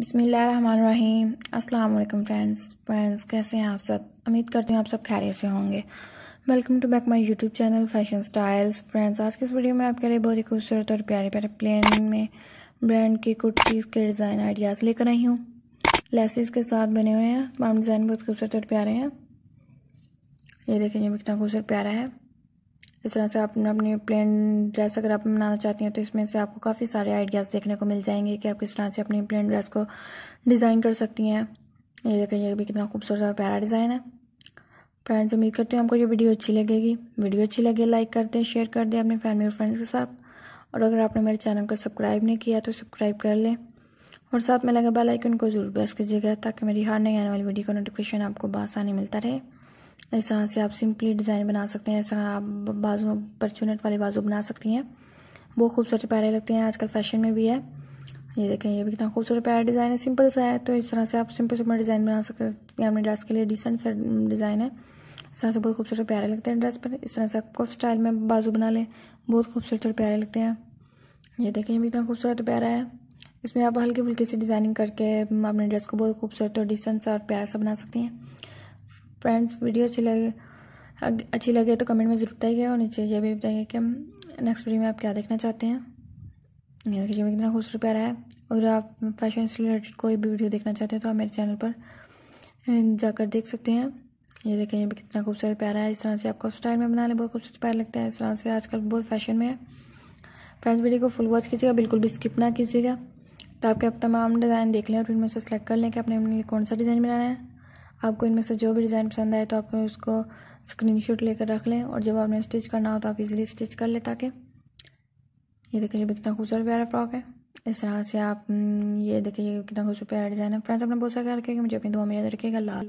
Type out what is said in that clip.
अस्सलाम वालेकुम friends friends कैसे हैं आप सब उम्मीद करती हूँ आप सब खैरियत से होंगे welcome to back my YouTube channel fashion styles friends आज की इस वीडियो में आपके लिए बहुत ही खूबसूरत और प्यारे प्यारे प्लेन में ब्रांड की कुर्तीज़ के डिज़ाइन आइडियाज़ लेकर आई हूँ लेसिस के साथ बने हुए हैं तमाम डिज़ाइन बहुत खूबसूरत और प्यारे हैं ये देखेंगे कितना खूबसूरत प्यारा है इस तरह से आप अपने प्लेन ड्रेस अगर आप बनाना चाहती हैं तो इसमें से आपको काफ़ी सारे आइडियाज़ देखने को मिल जाएंगे कि आप किस तरह से अपनी प्लेन ड्रेस को डिज़ाइन कर सकती हैं ये देखिए ये भी कितना खूबसूरत और प्यारा डिज़ाइन है फ्रेंड्स उम्मीद करते हैं आपको ये वीडियो अच्छी लगेगी वीडियो अच्छी लगे लाइक कर दें शेयर कर दें अपने फैमिली और फ्रेंड्स के साथ और अगर आपने मेरे चैनल को सब्सक्राइब नहीं किया तो सब्सक्राइब कर लें और साथ में लगे बेल आइकन को जरूर प्रेस कीजिएगा ताकि मेरी हर नई आने वाली वीडियो का नोटिफिकेशन आपको बासानी मिलता रहे इस तरह से आप सिंपली डिज़ाइन बना सकते हैं इस तरह आप बाजू पर चुनट वाले बाजू बना सकती हैं बहुत खूबसूरत प्यारे लगते हैं आजकल फैशन में भी है ये देखें ये भी कितना खूबसूरत प्यारा डिज़ाइन है सिंपल सा है तो इस तरह से आप सिंपल सिंपल डिज़ाइन बना सकते हैं अपने ड्रेस के लिए डिसेंट सा डिज़ाइन है इस तरह से बहुत खूबसूरत प्यारे लगते हैं ड्रेस पर इस तरह से आपको स्टाइल में बाजू बना लें बहुत खूबसूरत और प्यारे लगते हैं ये देखें ये भी इतना खूबसूरत प्यारा है इसमें आप हल्की फुल्की सी डिज़ाइनिंग करके अपने ड्रेस को बहुत खूबसूरत और डिसेंट सा और प्यारा सा बना सकती हैं फ्रेंड्स वीडियो अच्छी लगे अच्छी लगे तो कमेंट में ज़रूर बताइएगा और नीचे ये भी बताइए कि नेक्स्ट वीडियो में आप क्या देखना चाहते हैं ये देखिए मैं कितना खूबसूरत प्यारा है अगर आप फैशन से रिलेटेड कोई भी वीडियो देखना चाहते हैं तो आप मेरे चैनल पर जाकर देख सकते हैं ये देखें ये भी कितना खूबसूरत प्यारा है इस तरह से आपको स्टाइल में बना बहुत खूबसूरत प्यारा लगता है इस तरह से आजकल बहुत फैशन में है फ्रेंड्स वीडियो को फुल वॉच कीजिएगा बिल्कुल भी स्किप ना कीजिएगा तो आपके आप तमाम डिज़ाइन देख लें और फिर मैं से सेलेक्ट कर लें कि आपने कौन सा डिज़ाइन बनाना है आपको इनमें से जो भी डिज़ाइन पसंद आए तो आप उसको स्क्रीनशॉट लेकर रख लें और जब आपने स्टिच करना हो तो आप इजीली स्टिच कर लें ताकि ये देखिए जब कितना खूबसूरत प्यारा फ्रॉक है इस तरह से आप हम्म, ये देखिए कितना खूबसूरत प्यारा डिज़ाइन है फ्रेंड्स अपने बहुत सा ख्याल रखिएगा मुझे अपनी दुआ में याद रखिएगा लाल